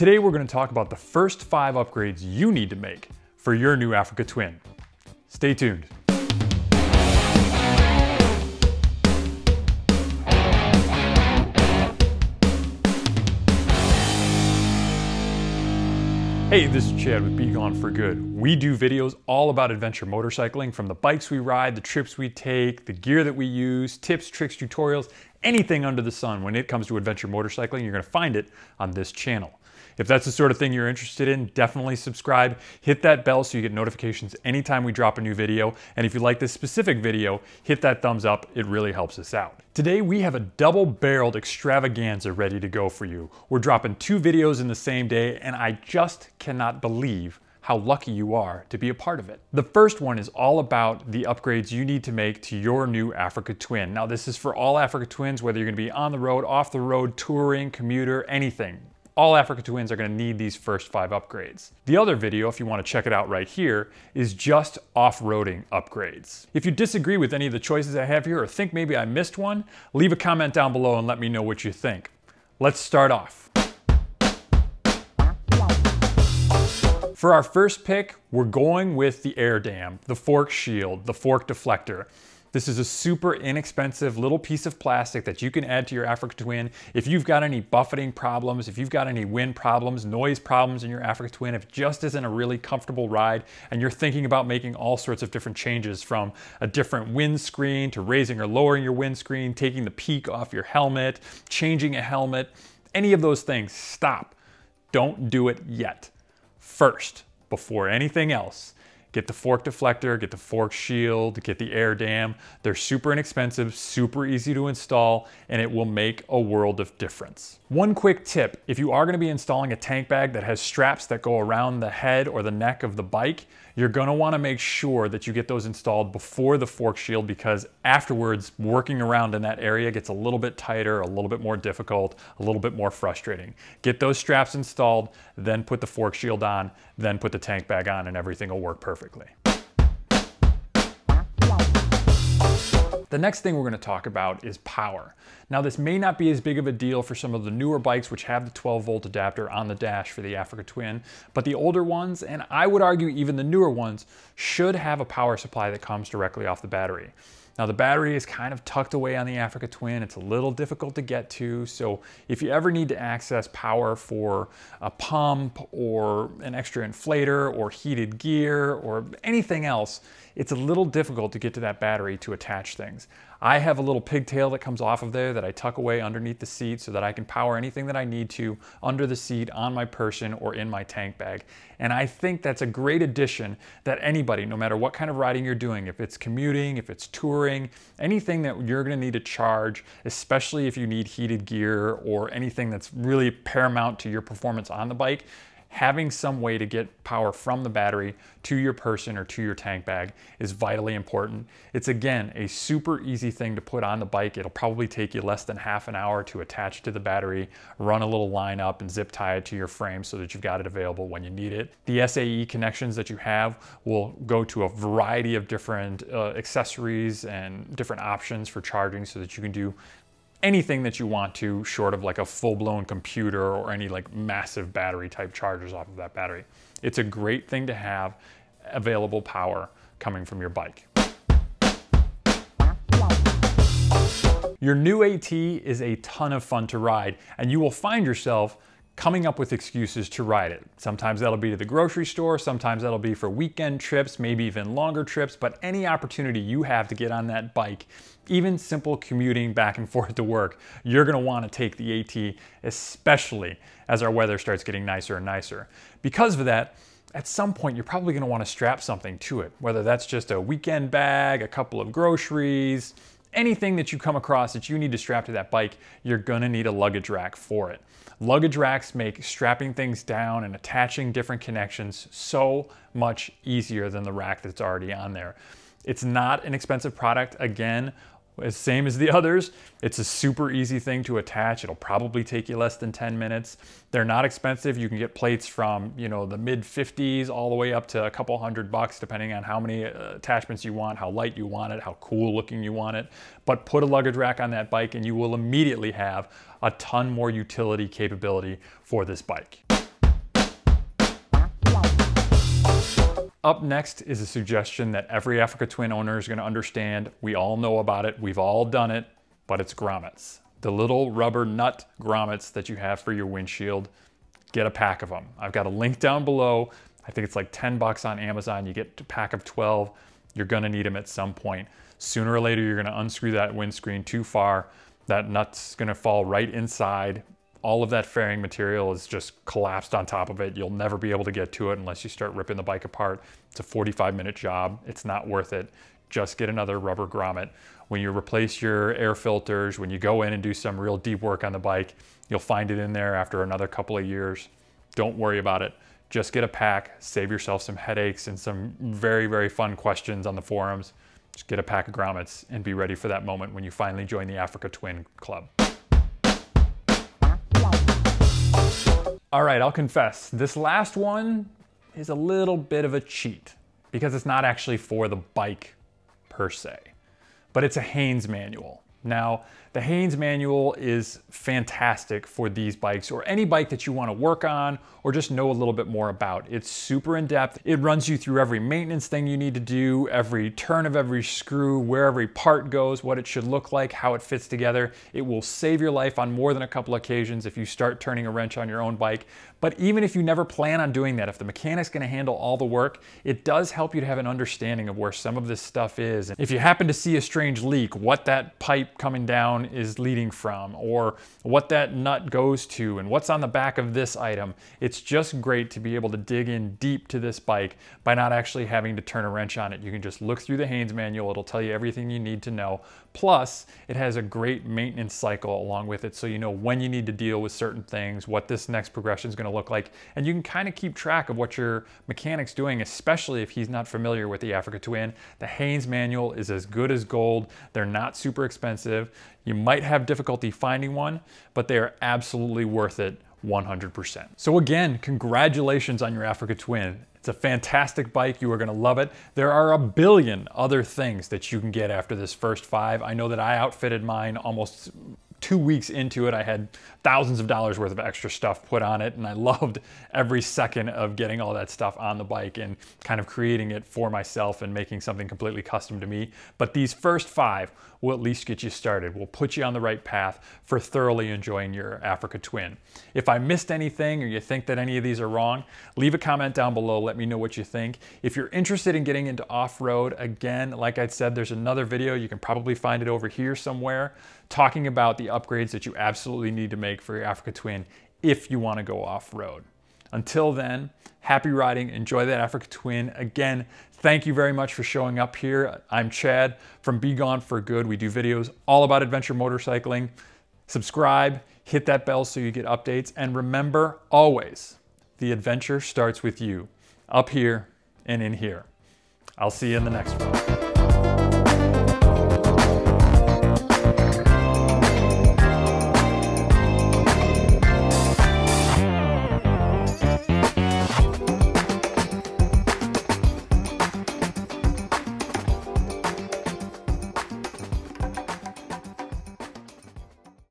Today we're going to talk about the first five upgrades you need to make for your new Africa Twin. Stay tuned. Hey, this is Chad with Be Gone For Good. We do videos all about adventure motorcycling from the bikes we ride, the trips we take, the gear that we use, tips, tricks, tutorials, anything under the sun when it comes to adventure motorcycling, you're gonna find it on this channel. If that's the sort of thing you're interested in, definitely subscribe. Hit that bell so you get notifications anytime we drop a new video. And if you like this specific video, hit that thumbs up. It really helps us out. Today we have a double-barreled extravaganza ready to go for you. We're dropping two videos in the same day and I just cannot believe how lucky you are to be a part of it. The first one is all about the upgrades you need to make to your new Africa Twin. Now this is for all Africa Twins, whether you're gonna be on the road, off the road, touring, commuter, anything all Africa Twins are gonna need these first five upgrades. The other video, if you wanna check it out right here, is just off-roading upgrades. If you disagree with any of the choices I have here or think maybe I missed one, leave a comment down below and let me know what you think. Let's start off. For our first pick, we're going with the air dam, the fork shield, the fork deflector. This is a super inexpensive little piece of plastic that you can add to your Africa Twin. If you've got any buffeting problems, if you've got any wind problems, noise problems in your Africa Twin, if it just isn't a really comfortable ride and you're thinking about making all sorts of different changes from a different windscreen to raising or lowering your windscreen, taking the peak off your helmet, changing a helmet, any of those things, stop. Don't do it yet. First, before anything else, Get the fork deflector, get the fork shield, get the air dam. They're super inexpensive, super easy to install, and it will make a world of difference. One quick tip, if you are gonna be installing a tank bag that has straps that go around the head or the neck of the bike, you're gonna wanna make sure that you get those installed before the fork shield because afterwards, working around in that area gets a little bit tighter, a little bit more difficult, a little bit more frustrating. Get those straps installed, then put the fork shield on, then put the tank bag on and everything will work perfect perfectly. The next thing we're gonna talk about is power. Now this may not be as big of a deal for some of the newer bikes which have the 12 volt adapter on the dash for the Africa Twin, but the older ones, and I would argue even the newer ones, should have a power supply that comes directly off the battery. Now the battery is kind of tucked away on the Africa Twin. It's a little difficult to get to. So if you ever need to access power for a pump or an extra inflator or heated gear or anything else, it's a little difficult to get to that battery to attach things. I have a little pigtail that comes off of there that I tuck away underneath the seat so that I can power anything that I need to under the seat, on my person, or in my tank bag. And I think that's a great addition that anybody, no matter what kind of riding you're doing, if it's commuting, if it's touring, anything that you're gonna need to charge, especially if you need heated gear or anything that's really paramount to your performance on the bike, having some way to get power from the battery to your person or to your tank bag is vitally important. It's again, a super easy thing to put on the bike. It'll probably take you less than half an hour to attach to the battery, run a little line up and zip tie it to your frame so that you've got it available when you need it. The SAE connections that you have will go to a variety of different uh, accessories and different options for charging so that you can do anything that you want to short of like a full-blown computer or any like massive battery type chargers off of that battery. It's a great thing to have available power coming from your bike. Your new AT is a ton of fun to ride and you will find yourself coming up with excuses to ride it. Sometimes that'll be to the grocery store, sometimes that'll be for weekend trips, maybe even longer trips, but any opportunity you have to get on that bike, even simple commuting back and forth to work, you're gonna wanna take the AT, especially as our weather starts getting nicer and nicer. Because of that, at some point you're probably going to want to strap something to it, whether that's just a weekend bag, a couple of groceries, anything that you come across that you need to strap to that bike, you're gonna need a luggage rack for it. Luggage racks make strapping things down and attaching different connections so much easier than the rack that's already on there. It's not an expensive product. Again, as same as the others. It's a super easy thing to attach. It'll probably take you less than 10 minutes. They're not expensive. You can get plates from, you know, the mid 50s all the way up to a couple hundred bucks, depending on how many uh, attachments you want, how light you want it, how cool looking you want it. But put a luggage rack on that bike and you will immediately have a ton more utility capability for this bike. Up next is a suggestion that every Africa Twin owner is going to understand. We all know about it, we've all done it, but it's grommets. The little rubber nut grommets that you have for your windshield, get a pack of them. I've got a link down below. I think it's like 10 bucks on Amazon. You get a pack of 12. You're going to need them at some point. Sooner or later, you're going to unscrew that windscreen too far. That nut's going to fall right inside all of that fairing material is just collapsed on top of it. You'll never be able to get to it unless you start ripping the bike apart. It's a 45 minute job. It's not worth it. Just get another rubber grommet. When you replace your air filters, when you go in and do some real deep work on the bike, you'll find it in there after another couple of years. Don't worry about it. Just get a pack, save yourself some headaches and some very, very fun questions on the forums. Just get a pack of grommets and be ready for that moment when you finally join the Africa Twin Club. All right, I'll confess, this last one is a little bit of a cheat because it's not actually for the bike per se, but it's a Haynes manual. Now, the Haynes manual is fantastic for these bikes or any bike that you wanna work on or just know a little bit more about. It's super in depth. It runs you through every maintenance thing you need to do, every turn of every screw, where every part goes, what it should look like, how it fits together. It will save your life on more than a couple occasions if you start turning a wrench on your own bike. But even if you never plan on doing that, if the mechanic's gonna handle all the work, it does help you to have an understanding of where some of this stuff is. If you happen to see a strange leak, what that pipe coming down, is leading from or what that nut goes to and what's on the back of this item. It's just great to be able to dig in deep to this bike by not actually having to turn a wrench on it. You can just look through the Haynes manual. It'll tell you everything you need to know. Plus, it has a great maintenance cycle along with it so you know when you need to deal with certain things, what this next progression is going to look like, and you can kind of keep track of what your mechanic's doing, especially if he's not familiar with the Africa Twin. The Haynes manual is as good as gold. They're not super expensive. You might have difficulty finding one, but they are absolutely worth it 100%. So again, congratulations on your Africa Twin. It's a fantastic bike. You are going to love it. There are a billion other things that you can get after this first five. I know that I outfitted mine almost two weeks into it, I had thousands of dollars worth of extra stuff put on it, and I loved every second of getting all that stuff on the bike and kind of creating it for myself and making something completely custom to me. But these first five will at least get you started, will put you on the right path for thoroughly enjoying your Africa Twin. If I missed anything or you think that any of these are wrong, leave a comment down below, let me know what you think. If you're interested in getting into off-road, again, like I said, there's another video, you can probably find it over here somewhere, talking about the upgrades that you absolutely need to make for your Africa Twin if you want to go off-road. Until then, happy riding, enjoy that Africa Twin. Again, thank you very much for showing up here. I'm Chad from Be Gone For Good. We do videos all about adventure motorcycling. Subscribe, hit that bell so you get updates, and remember always, the adventure starts with you, up here and in here. I'll see you in the next one.